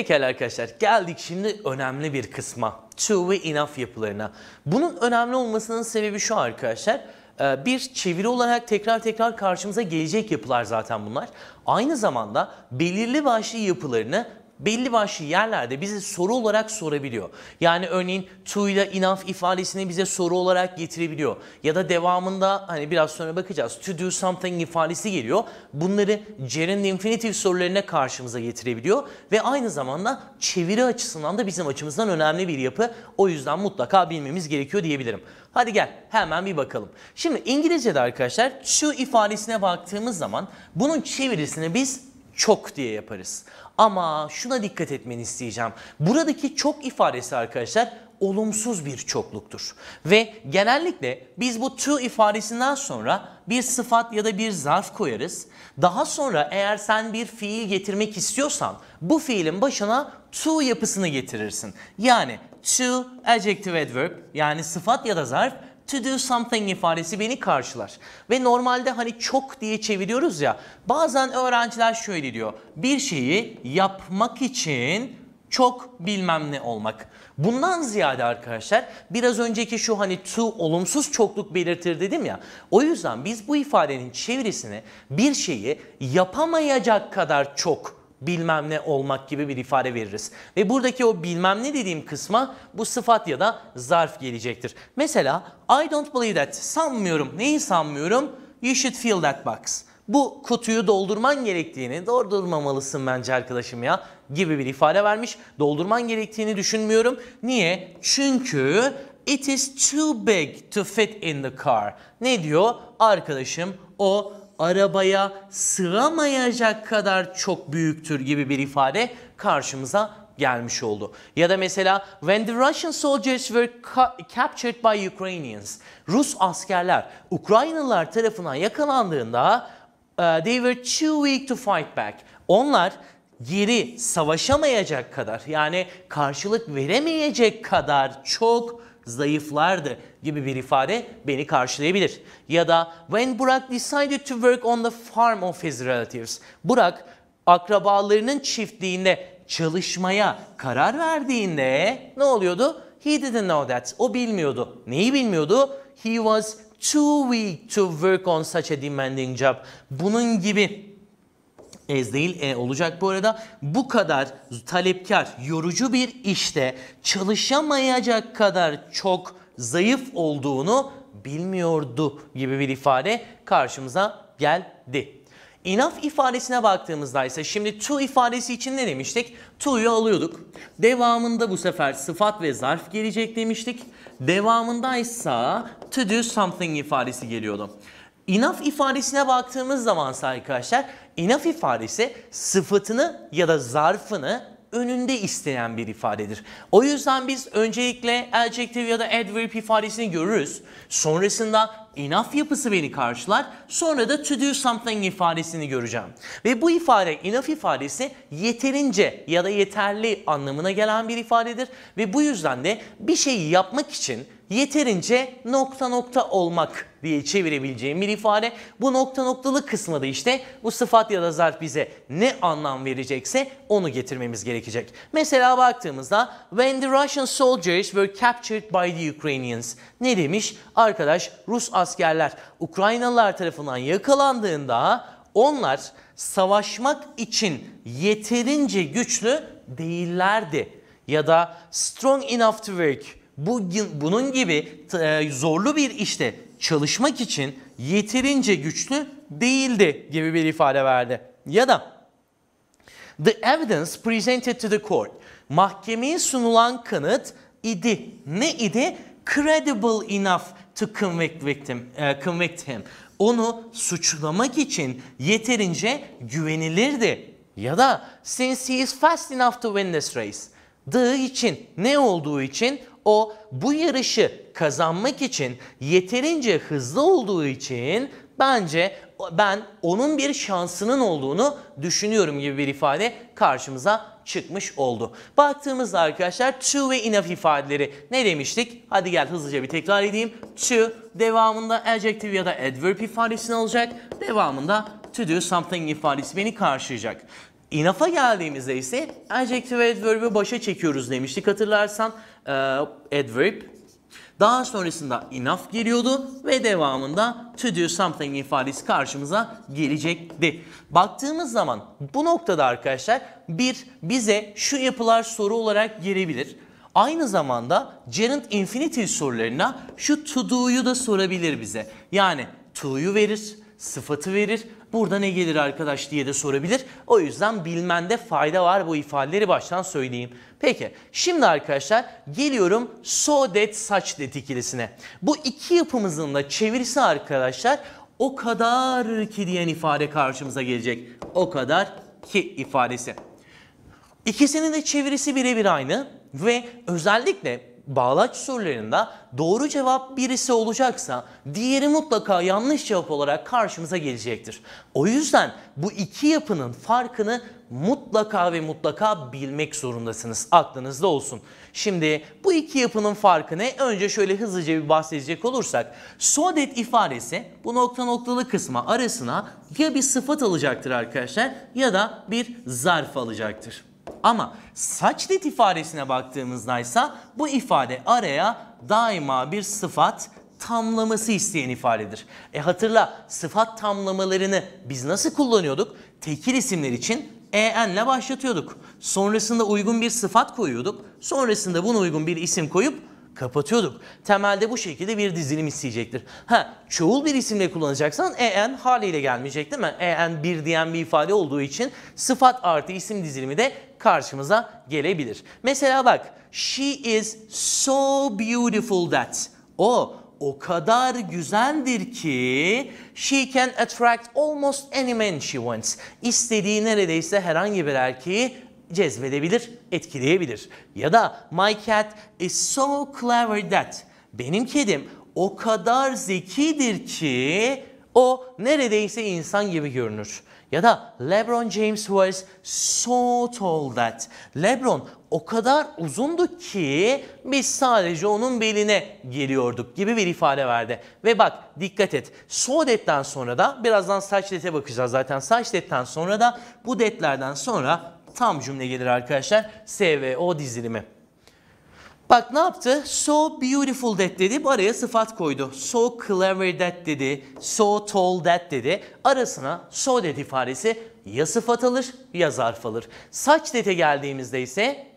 Pekala arkadaşlar geldik şimdi önemli bir kısma. True ve enough yapılarına. Bunun önemli olmasının sebebi şu arkadaşlar. E, bir çeviri olarak tekrar tekrar karşımıza gelecek yapılar zaten bunlar. Aynı zamanda belirli başlı yapılarını belli başlı yerlerde bize soru olarak sorabiliyor. Yani örneğin to ile enough ifadesini bize soru olarak getirebiliyor. Ya da devamında hani biraz sonra bakacağız to do something ifadesi geliyor. Bunları gerund infinitive sorularına karşımıza getirebiliyor. Ve aynı zamanda çeviri açısından da bizim açımızdan önemli bir yapı. O yüzden mutlaka bilmemiz gerekiyor diyebilirim. Hadi gel hemen bir bakalım. Şimdi İngilizce'de arkadaşlar to ifadesine baktığımız zaman bunun çevirisini biz çok diye yaparız. Ama şuna dikkat etmeni isteyeceğim. Buradaki çok ifadesi arkadaşlar olumsuz bir çokluktur. Ve genellikle biz bu to ifadesinden sonra bir sıfat ya da bir zarf koyarız. Daha sonra eğer sen bir fiil getirmek istiyorsan bu fiilin başına to yapısını getirirsin. Yani to adjective adverb yani sıfat ya da zarf to do something ifadesi beni karşılar. Ve normalde hani çok diye çeviriyoruz ya. Bazen öğrenciler şöyle diyor. Bir şeyi yapmak için çok bilmem ne olmak. Bundan ziyade arkadaşlar biraz önceki şu hani to olumsuz çokluk belirtir dedim ya. O yüzden biz bu ifadenin çevirisini bir şeyi yapamayacak kadar çok bilmem ne olmak gibi bir ifade veririz. Ve buradaki o bilmem ne dediğim kısma bu sıfat ya da zarf gelecektir. Mesela I don't believe that. Sanmıyorum. Neyi sanmıyorum? You should fill that box. Bu kutuyu doldurman gerektiğini, doldurmamalısın bence arkadaşım ya gibi bir ifade vermiş. Doldurman gerektiğini düşünmüyorum. Niye? Çünkü it is too big to fit in the car. Ne diyor? Arkadaşım o arabaya sığamayacak kadar çok büyüktür gibi bir ifade karşımıza gelmiş oldu. Ya da mesela when the Russian soldiers were ca captured by Ukrainians. Rus askerler Ukraynalılar tarafından yakalandığında e, they were too weak to fight back. Onlar geri savaşamayacak kadar yani karşılık veremeyecek kadar çok zayıflardı gibi bir ifade beni karşılayabilir. Ya da when Burak decided to work on the farm of his relatives. Burak akrabalarının çiftliğinde çalışmaya karar verdiğinde ne oluyordu? He didn't know that. O bilmiyordu. Neyi bilmiyordu? He was too weak to work on such a demanding job. Bunun gibi ez değil e olacak bu arada. Bu kadar talepkar, yorucu bir işte çalışamayacak kadar çok zayıf olduğunu bilmiyordu gibi bir ifade karşımıza geldi. Enough ifadesine baktığımızda ise şimdi to ifadesi için ne demiştik? To'yu alıyorduk. Devamında bu sefer sıfat ve zarf gelecek demiştik. Devamında ise to do something ifadesi geliyordu. Enough ifadesine baktığımız zaman arkadaşlar İnaf ifadesi sıfatını ya da zarfını önünde isteyen bir ifadedir. O yüzden biz öncelikle adjective ya da adverb ifadesini görürüz. Sonrasında enough yapısı beni karşılar. Sonra da to do something ifadesini göreceğim. Ve bu ifade enough ifadesi yeterince ya da yeterli anlamına gelen bir ifadedir. Ve bu yüzden de bir şeyi yapmak için yeterince nokta nokta olmak diye çevirebileceğim bir ifade. Bu nokta noktalı kısmı da işte bu sıfat ya da zarf bize ne anlam verecekse onu getirmemiz gerekecek. Mesela baktığımızda when the Russian soldiers were captured by the Ukrainians. Ne demiş? Arkadaş Rus askerler Ukraynalılar tarafından yakalandığında onlar savaşmak için yeterince güçlü değillerdi. Ya da strong enough to work bu, bunun gibi e, zorlu bir işte çalışmak için yeterince güçlü değildi gibi bir ifade verdi. Ya da the evidence presented to the court mahkemeye sunulan kanıt idi. Ne idi? Credible enough to convict victim, e, convict him. Onu suçlamak için yeterince güvenilirdi. Ya da since he is fast enough to win this race. The için ne olduğu için o bu yarışı kazanmak için yeterince hızlı olduğu için bence ben onun bir şansının olduğunu düşünüyorum gibi bir ifade karşımıza çıkmış oldu. Baktığımızda arkadaşlar to ve enough ifadeleri ne demiştik? Hadi gel hızlıca bir tekrar edeyim. To devamında adjective ya da adverb ifadesini alacak. Devamında to do something ifadesi beni karşılayacak. İnafa geldiğimizde ise adjective adverb'i başa çekiyoruz demiştik hatırlarsan. E, adverb. Daha sonrasında enough geliyordu ve devamında to do something ifadesi karşımıza gelecekti. Baktığımız zaman bu noktada arkadaşlar bir bize şu yapılar soru olarak gelebilir. Aynı zamanda gerund infinitive sorularına şu to do'yu da sorabilir bize. Yani to'yu verir, sıfatı verir burada ne gelir arkadaş diye de sorabilir. O yüzden bilmende fayda var bu ifadeleri baştan söyleyeyim. Peki şimdi arkadaşlar geliyorum so det saç det ikilisine. Bu iki yapımızın da çevirisi arkadaşlar o kadar ki diyen ifade karşımıza gelecek. O kadar ki ifadesi. İkisinin de çevirisi birebir aynı ve özellikle bağlaç sorularında doğru cevap birisi olacaksa diğeri mutlaka yanlış cevap olarak karşımıza gelecektir. O yüzden bu iki yapının farkını mutlaka ve mutlaka bilmek zorundasınız. Aklınızda olsun. Şimdi bu iki yapının farkı ne? Önce şöyle hızlıca bir bahsedecek olursak. Sodet ifadesi bu nokta noktalı kısma arasına ya bir sıfat alacaktır arkadaşlar ya da bir zarf alacaktır. Ama saçlit ifadesine baktığımızda ise bu ifade araya daima bir sıfat tamlaması isteyen ifadedir. E hatırla sıfat tamlamalarını biz nasıl kullanıyorduk? Tekil isimler için en ile başlatıyorduk. Sonrasında uygun bir sıfat koyuyorduk. Sonrasında buna uygun bir isim koyup kapatıyorduk. Temelde bu şekilde bir dizilim isteyecektir. Ha, çoğul bir isimle kullanacaksan en haliyle gelmeyecek değil mi? en bir diyen bir ifade olduğu için sıfat artı isim dizilimi de karşımıza gelebilir. Mesela bak she is so beautiful that o o kadar güzeldir ki she can attract almost any man she wants. İstediği neredeyse herhangi bir erkeği cezbedebilir, etkileyebilir. Ya da my cat is so clever that benim kedim o kadar zekidir ki o neredeyse insan gibi görünür. Ya da LeBron James was so tall that. LeBron o kadar uzundu ki biz sadece onun beline geliyorduk gibi bir ifade verdi. Ve bak dikkat et. So detten sonra da birazdan saç dete bakacağız zaten. Saç detten sonra da bu detlerden sonra tam cümle gelir arkadaşlar. S ve O dizilimi. Bak ne yaptı? So beautiful that dedi. Bu araya sıfat koydu. So clever that dedi. So tall that dedi. Arasına so that ifadesi ya sıfat alır ya zarf alır. Saç dete geldiğimizde ise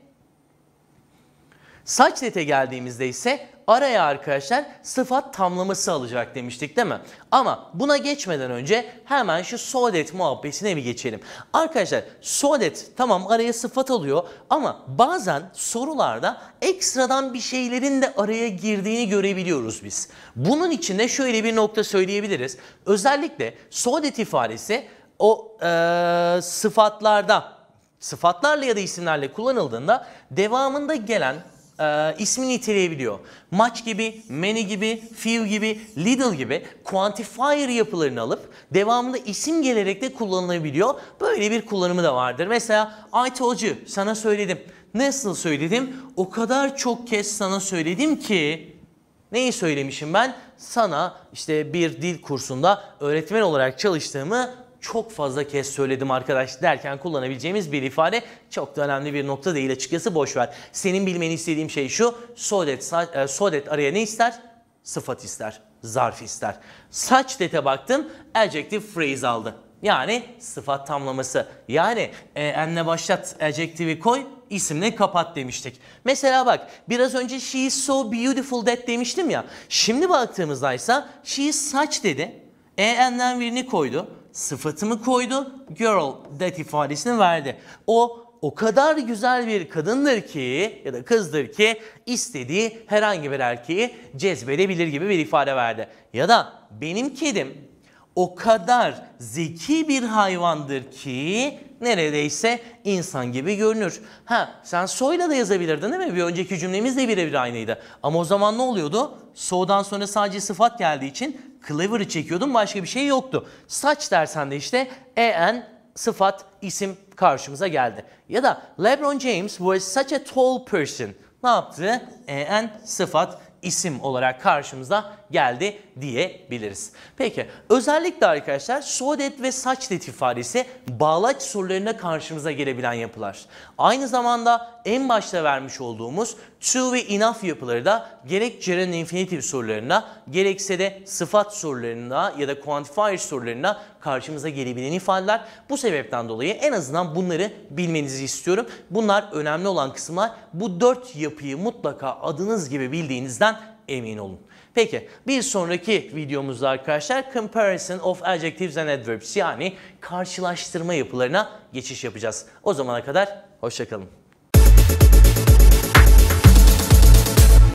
Saç rete geldiğimizde ise araya arkadaşlar sıfat tamlaması alacak demiştik değil mi? Ama buna geçmeden önce hemen şu sodet muhabbesine bir geçelim. Arkadaşlar sodet tamam araya sıfat alıyor ama bazen sorularda ekstradan bir şeylerin de araya girdiğini görebiliyoruz biz. Bunun için de şöyle bir nokta söyleyebiliriz. Özellikle sodet ifadesi o ee, sıfatlarda sıfatlarla ya da isimlerle kullanıldığında devamında gelen e, ismi niteleyebiliyor. Maç gibi, many gibi, few gibi, little gibi quantifier yapılarını alıp devamında isim gelerek de kullanılabiliyor. Böyle bir kullanımı da vardır. Mesela I told you, sana söyledim. Nasıl söyledim? O kadar çok kez sana söyledim ki neyi söylemişim ben? Sana işte bir dil kursunda öğretmen olarak çalıştığımı çok fazla kez söyledim arkadaş derken kullanabileceğimiz bir ifade çok da önemli bir nokta değil açıkçası boşver. Senin bilmeni istediğim şey şu sodet, e, sodet araya ne ister? Sıfat ister, zarf ister. Saç dete baktın adjective phrase aldı. Yani sıfat tamlaması. Yani e, enle başlat adjective'i koy isimle kapat demiştik. Mesela bak biraz önce she is so beautiful that demiştim ya. Şimdi baktığımızda ise she is such dedi. E en'den birini koydu sıfatımı koydu, girl that ifadesini verdi. O o kadar güzel bir kadındır ki ya da kızdır ki istediği herhangi bir erkeği cezbedebilir gibi bir ifade verdi. Ya da benim kedim o kadar zeki bir hayvandır ki neredeyse insan gibi görünür. Ha sen soyla da yazabilirdin değil mi? Bir önceki cümlemiz de birebir aynıydı. Ama o zaman ne oluyordu? So'dan sonra sadece sıfat geldiği için clever'ı çekiyordum, başka bir şey yoktu. Saç dersen de işte en sıfat isim karşımıza geldi. Ya da LeBron James was such a tall person. Ne yaptı? En sıfat isim olarak karşımıza geldi diyebiliriz. Peki özellikle arkadaşlar sodet ve saçdet ifadesi bağlaç sorularında karşımıza gelebilen yapılar. Aynı zamanda en başta vermiş olduğumuz true ve enough yapıları da gerek gerund infinitive sorularına gerekse de sıfat sorularına ya da quantifier sorularına karşımıza gelebilen ifadeler. Bu sebepten dolayı en azından bunları bilmenizi istiyorum. Bunlar önemli olan kısımlar. Bu dört yapıyı mutlaka adınız gibi bildiğinizden emin olun. Peki bir sonraki videomuzda arkadaşlar Comparison of Adjectives and Adverbs yani karşılaştırma yapılarına geçiş yapacağız. O zamana kadar hoşçakalın.